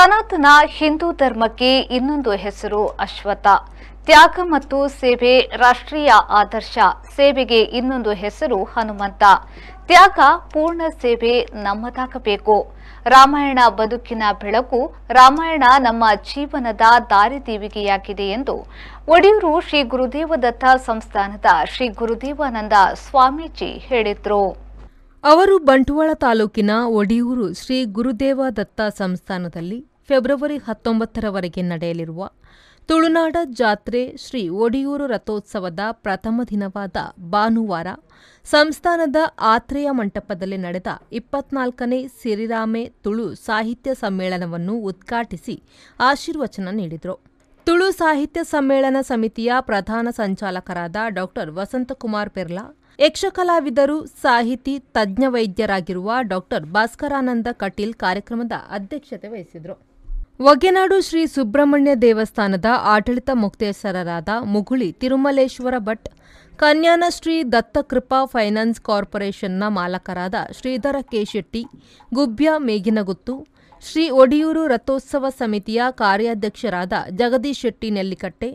ಸನಾತನ ಹಿಂದೂ ಧರ್ಮಕ್ಕೆ ಇನ್ನೊಂದು ಹೆಸರು ಅಶ್ವಥ ತ್ಯಾಗ ಮತ್ತು ಸೇವೆ ರಾಷ್ಟ್ರೀಯ ಆದರ್ಶ ಸೇವೆಗೆ ಇನ್ನೊಂದು ಹೆಸರು ಹನುಮಂತ ತ್ಯಾಗ ಪೂರ್ಣ ಸೇವೆ ನಮ್ಮದಾಗಬೇಕು ರಾಮಾಯಣ ಬದುಕಿನ ಬೆಳಕು ರಾಮಾಯಣ ನಮ್ಮ ಜೀವನದ ದಾರಿದೀವಿಗೆಯಾಗಿದೆ ಎಂದು ಒಡಿಯೂರು ಶ್ರೀ ಗುರುದೇವದತ್ತ ಸಂಸ್ಥಾನದ ಶ್ರೀ ಗುರುದೇವಾನಂದ ಸ್ವಾಮೀಜಿ ಹೇಳಿದರು ಅವರು ಬಂಟ್ವಾಳ ತಾಲೂಕಿನ ಒಡಿಯೂರು ಶ್ರೀ ಗುರುದೇವ ದತ್ತ ಸಂಸ್ಥಾನದಲ್ಲಿ ಫೆಬ್ರವರಿ ಹತ್ತೊಂಬತ್ತರವರೆಗೆ ನಡೆಯಲಿರುವ ತುಳುನಾಡ ಜಾತ್ರೆ ಶ್ರೀ ಒಡಿಯೂರು ರಥೋತ್ಸವದ ಪ್ರಥಮ ದಿನವಾದ ಭಾನುವಾರ ಸಂಸ್ಥಾನದ ಆತ್ರೇಯ ಮಂಟಪದಲ್ಲಿ ನಡೆದ ಇಪ್ಪತ್ನಾಲ್ಕನೇ ಸಿರಿರಾಮೆ ತುಳು ಸಾಹಿತ್ಯ ಸಮ್ಮೇಳನವನ್ನು ಉದ್ಘಾಟಿಸಿ ಆಶೀರ್ವಚನ ನೀಡಿದರು ತುಳು ಸಾಹಿತ್ಯ ಸಮ್ಮೇಳನ ಸಮಿತಿಯ ಪ್ರಧಾನ ಸಂಚಾಲಕರಾದ ಡಾಕ್ಟರ್ ವಸಂತಕುಮಾರ್ ಪೆರ್ಲಾ ಯಕ್ಷಕಲಾವಿದರು ಸಾಹಿತಿ ತಜ್ಞ ವೈದ್ಯರಾಗಿರುವ ಡಾಕ್ಟರ್ ಭಾಸ್ಕರಾನಂದ ಕಟೀಲ್ ಕಾರ್ಯಕ್ರಮದ ಅಧ್ಯಕ್ಷತೆ ವಹಿಸಿದರು ಒಗೆನಾಡು ಶ್ರೀ ಸುಬ್ರಹ್ಮಣ್ಯ ದೇವಸ್ಥಾನದ ಆಡಳಿತ ಮುಕ್ತೇಶ್ವರರಾದ ಮುಗುಳಿ ತಿರುಮಲೇಶ್ವರ ಭಟ್ ಕನ್ಯಾನ ಶ್ರೀ ದತ್ತಕೃಪಾ ಫೈನಾನ್ಸ್ ಕಾರ್ಪೊರೇಷನ್ನ ಮಾಲಕರಾದ ಶ್ರೀಧರ ಕೆ ಶೆಟ್ಟಿ ಗುಬ್ಬ್ಯ ಮೇಗಿನಗುತ್ತು ಶ್ರೀ ಒಡಿಯೂರು ರಥೋತ್ಸವ ಸಮಿತಿಯ ಕಾರ್ಯಾಧ್ಯಕ್ಷರಾದ ಜಗದೀಶ್ ಶೆಟ್ಟಿ ನೆಲ್ಲಿಕಟ್ಟೆ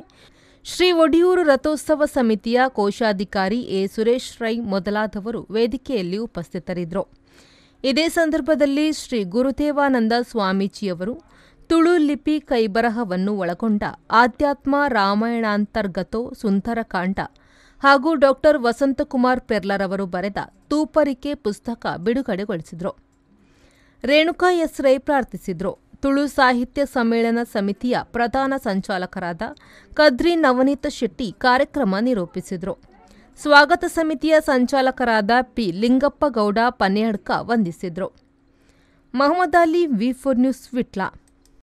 ಶ್ರೀ ಒಡಿಯೂರು ರಥೋತ್ಸವ ಸಮಿತಿಯ ಕೋಶಾಧಿಕಾರಿ ಎ ಸುರೇಶ್ ರೈ ಮೊದಲಾದವರು ವೇದಿಕೆಯಲ್ಲಿ ಉಪಸ್ಥಿತರಿದ್ದರು ಇದೇ ಸಂದರ್ಭದಲ್ಲಿ ಶ್ರೀ ಗುರುದೇವಾನಂದ ಸ್ವಾಮೀಜಿಯವರು ತುಳು ಲಿಪಿ ಕೈಬರಹವನ್ನು ಒಳಗೊಂಡ ಆಧ್ಯಾತ್ಮ ರಾಮಾಯಣಾಂತರ್ಗತೋ ಸುಂದರಕಾಂಡ ಹಾಗೂ ಡಾಕ್ಟರ್ ವಸಂತಕುಮಾರ್ ಪೆರ್ಲರವರು ಬರೆದ ತೂಪರಿಕೆ ಪುಸ್ತಕ ಬಿಡುಗಡೆಗೊಳಿಸಿದರು ರೇಣುಕಾ ಎಸ್ ರೈ ಪ್ರಾರ್ಥಿಸಿದರು ತುಳು ಸಾಹಿತ್ಯ ಸಮ್ಮೇಳನ ಸಮಿತಿಯ ಪ್ರಧಾನ ಸಂಚಾಲಕರಾದ ಕದ್ರಿ ನವನೀತ ಶೆಟ್ಟಿ ಕಾರ್ಯಕ್ರಮ ನಿರೂಪಿಸಿದರು ಸ್ವಾಗತ ಸಮಿತಿಯ ಸಂಚಾಲಕರಾದ ಪಿ ಲಿಂಗಪ್ಪಗೌಡ ಗೌಡ ಪನ್ನೇಡ್ಕ ವಂದಿಸಿದರು Mohammed Ali V four news Vitla